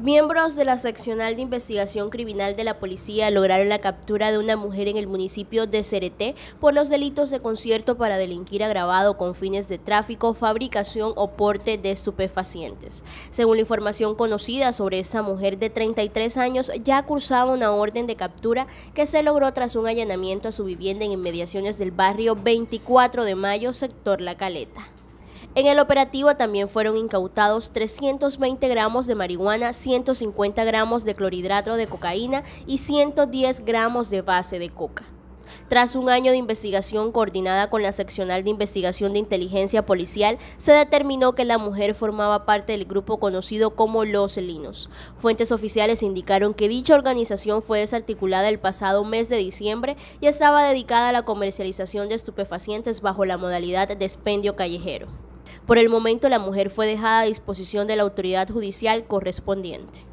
Miembros de la seccional de investigación criminal de la policía lograron la captura de una mujer en el municipio de Cereté por los delitos de concierto para delinquir agravado con fines de tráfico, fabricación o porte de estupefacientes. Según la información conocida sobre esta mujer de 33 años, ya cursaba una orden de captura que se logró tras un allanamiento a su vivienda en inmediaciones del barrio 24 de Mayo, sector La Caleta. En el operativo también fueron incautados 320 gramos de marihuana, 150 gramos de clorhidrato de cocaína y 110 gramos de base de coca. Tras un año de investigación coordinada con la seccional de investigación de inteligencia policial, se determinó que la mujer formaba parte del grupo conocido como Los Linos. Fuentes oficiales indicaron que dicha organización fue desarticulada el pasado mes de diciembre y estaba dedicada a la comercialización de estupefacientes bajo la modalidad de expendio callejero. Por el momento, la mujer fue dejada a disposición de la autoridad judicial correspondiente.